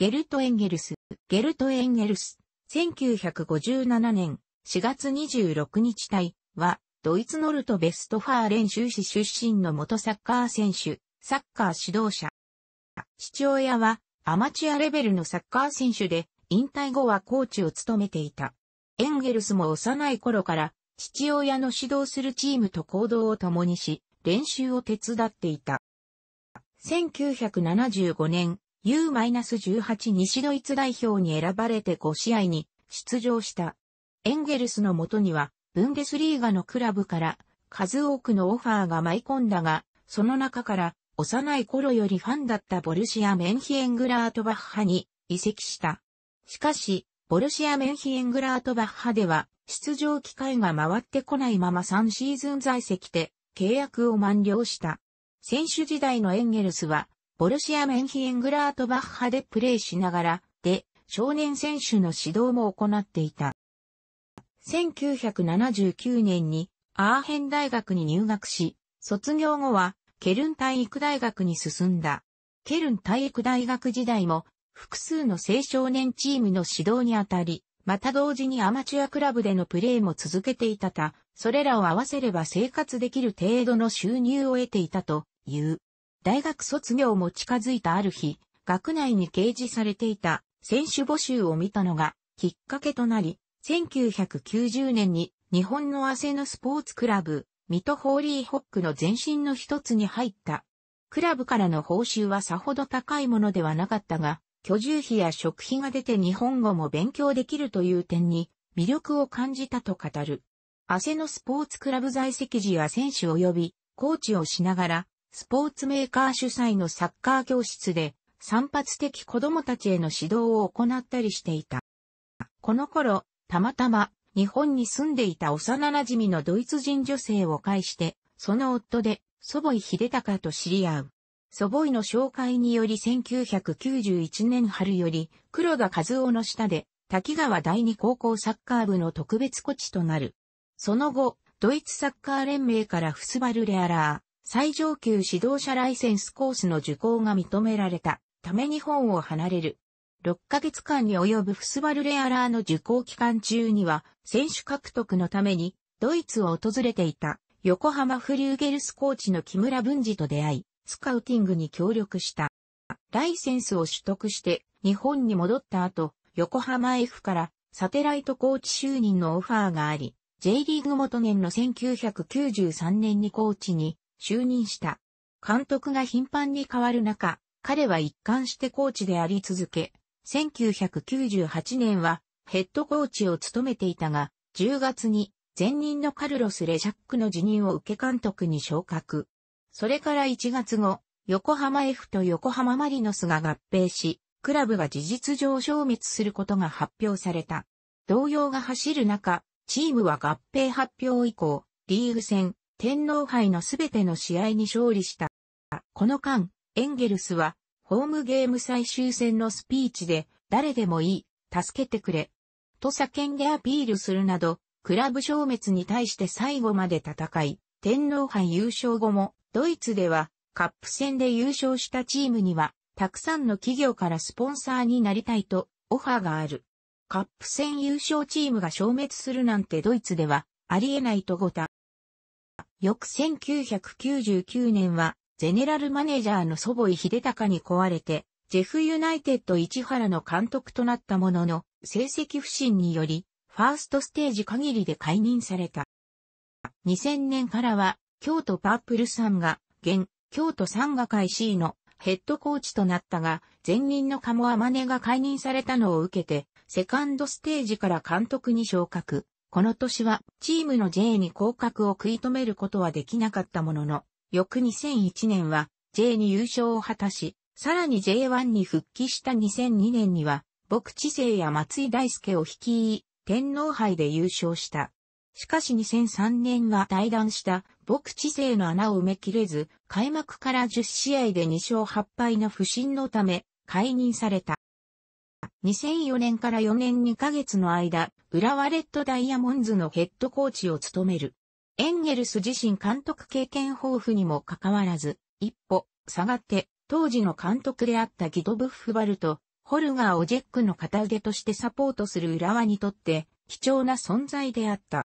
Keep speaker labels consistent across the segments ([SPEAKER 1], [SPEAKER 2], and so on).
[SPEAKER 1] ゲルト・エンゲルス、ゲルト・エンゲルス、1957年4月26日隊は、ドイツノルト・ベストファーレン州市出身の元サッカー選手、サッカー指導者。父親はアマチュアレベルのサッカー選手で、引退後はコーチを務めていた。エンゲルスも幼い頃から父親の指導するチームと行動を共にし、練習を手伝っていた。1975年、U-18 西ドイツ代表に選ばれて5試合に出場した。エンゲルスのもとには、ブンデスリーガのクラブから数多くのオファーが舞い込んだが、その中から幼い頃よりファンだったボルシア・メンヒエングラートバッハに移籍した。しかし、ボルシア・メンヒエングラートバッハでは出場機会が回ってこないまま3シーズン在籍で契約を満了した。選手時代のエンゲルスはボルシア・メンヒエングラートバッハでプレーしながら、で、少年選手の指導も行っていた。1979年にアーヘン大学に入学し、卒業後はケルン体育大学に進んだ。ケルン体育大学時代も複数の青少年チームの指導にあたり、また同時にアマチュアクラブでのプレーも続けていたた、それらを合わせれば生活できる程度の収入を得ていたという。大学卒業も近づいたある日、学内に掲示されていた選手募集を見たのがきっかけとなり、1990年に日本のアセノスポーツクラブ、ミトホーリーホックの前身の一つに入った。クラブからの報酬はさほど高いものではなかったが、居住費や食費が出て日本語も勉強できるという点に魅力を感じたと語る。アセノスポーツクラブ在籍時は選手及びコーチをしながらスポーツメーカー主催のサッカー教室で、散発的子供たちへの指導を行ったりしていた。この頃、たまたま日本に住んでいた幼馴染のドイツ人女性を介して、その夫で祖母井秀隆と知り合う。祖母井の紹介により1991年春より黒田和夫の下で滝川第二高校サッカー部の特別コチとなる。その後、ドイツサッカー連盟からフスバルレアラー。最上級指導者ライセンスコースの受講が認められたため日本を離れる。6ヶ月間に及ぶフスバルレアラーの受講期間中には、選手獲得のためにドイツを訪れていた横浜フリューゲルスコーチの木村文治と出会い、スカウティングに協力した。ライセンスを取得して日本に戻った後、横浜 F からサテライトコーチ就任のオファーがあり、J リーグ元年の1993年にコーチに就任した。監督が頻繁に変わる中、彼は一貫してコーチであり続け、1998年はヘッドコーチを務めていたが、10月に前任のカルロス・レジャックの辞任を受け監督に昇格。それから1月後、横浜 F と横浜マリノスが合併し、クラブが事実上消滅することが発表された。動揺が走る中、チームは合併発表以降、リーグ戦、天皇杯のすべての試合に勝利した。この間、エンゲルスは、ホームゲーム最終戦のスピーチで、誰でもいい、助けてくれ、と叫んでアピールするなど、クラブ消滅に対して最後まで戦い、天皇杯優勝後も、ドイツでは、カップ戦で優勝したチームには、たくさんの企業からスポンサーになりたいと、オファーがある。カップ戦優勝チームが消滅するなんてドイツでは、ありえないとごた。翌1999年は、ゼネラルマネージャーの祖母井秀隆に壊れて、ジェフユナイテッド市原の監督となったものの、成績不振により、ファーストステージ限りで解任された。2000年からは、京都パープルさんが、現、京都産ガ会 C のヘッドコーチとなったが、前任の鴨天音が解任されたのを受けて、セカンドステージから監督に昇格。この年はチームの J に降格を食い止めることはできなかったものの、翌2001年は J に優勝を果たし、さらに J1 に復帰した2002年には、牧知生や松井大輔を率い、天皇杯で優勝した。しかし2003年は退団した牧知生の穴を埋めきれず、開幕から10試合で2勝8敗の不振のため、解任された。2004年から4年2ヶ月の間、浦和レッドダイヤモンズのヘッドコーチを務める。エンゲルス自身監督経験豊富にもかかわらず、一歩下がって、当時の監督であったギド・ブッフバルト、ホルガー・オジェックの片腕としてサポートする浦和にとって、貴重な存在であった。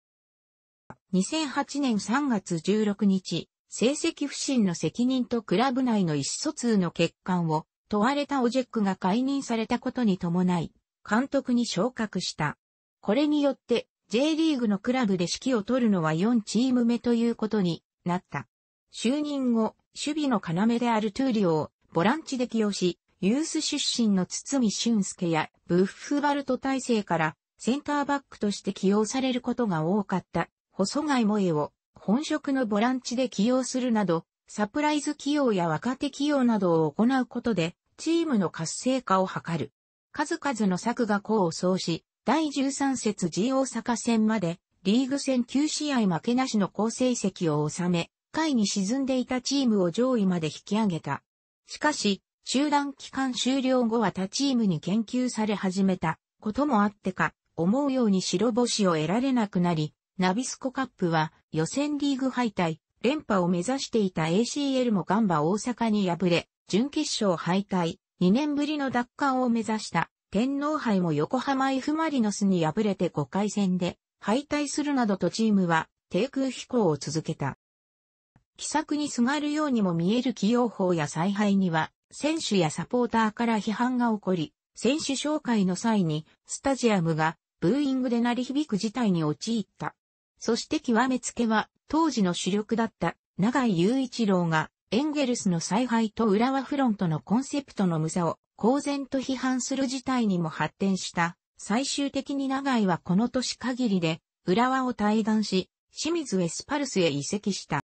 [SPEAKER 1] 2008年3月16日、成績不振の責任とクラブ内の意思疎通の欠陥を問われたオジェックが解任されたことに伴い、監督に昇格した。これによって、J リーグのクラブで指揮を取るのは4チーム目ということになった。就任後、守備の要であるトゥーリオをボランチで起用し、ユース出身の堤俊介やブッフバルト体制からセンターバックとして起用されることが多かった細貝萌を本職のボランチで起用するなど、サプライズ起用や若手起用などを行うことでチームの活性化を図る。数々の策が功を奏し、第13節 G 大阪戦まで、リーグ戦9試合負けなしの好成績を収め、下位に沈んでいたチームを上位まで引き上げた。しかし、中断期間終了後は他チームに研究され始めたこともあってか、思うように白星を得られなくなり、ナビスコカップは予選リーグ敗退、連覇を目指していた ACL もガンバ大阪に敗れ、準決勝敗退、2年ぶりの奪還を目指した天皇杯も横浜 F マリノスに敗れて5回戦で敗退するなどとチームは低空飛行を続けた。気策にすがるようにも見える起用法や采配には、選手やサポーターから批判が起こり、選手紹介の際に、スタジアムがブーイングで鳴り響く事態に陥った。そして極めつけは、当時の主力だった永井雄一郎がエンゲルスの采配と浦和フロントのコンセプトの無差を公然と批判する事態にも発展した。最終的に長井はこの年限りで浦和を退団し、清水エスパルスへ移籍した。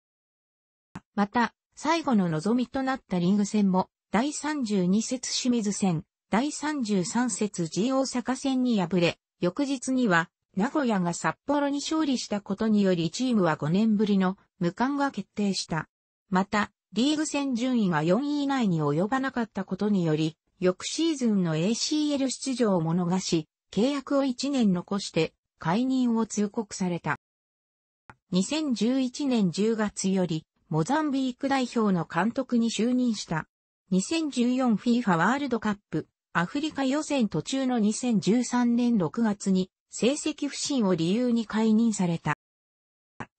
[SPEAKER 1] また、最後の望みとなったリング戦も、第32節清水戦、第33節 G 大阪戦に敗れ、翌日には、名古屋が札幌に勝利したことによりチームは5年ぶりの無冠が決定した。また、リーグ戦順位が4位以内に及ばなかったことにより、翌シーズンの ACL 出場をも逃し、契約を1年残して解任を通告された。2011年10月より、モザンビーク代表の監督に就任した。2014FIFA ワールドカップ、アフリカ予選途中の2013年6月に、成績不振を理由に解任された。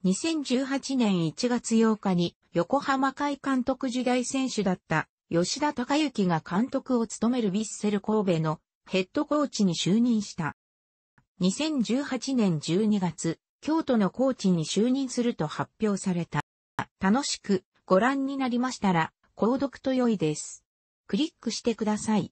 [SPEAKER 1] 2018年1月8日に横浜会監督時代選手だった吉田隆之が監督を務めるヴィッセル神戸のヘッドコーチに就任した。2018年12月、京都のコーチに就任すると発表された。楽しくご覧になりましたら、購読と良いです。クリックしてください。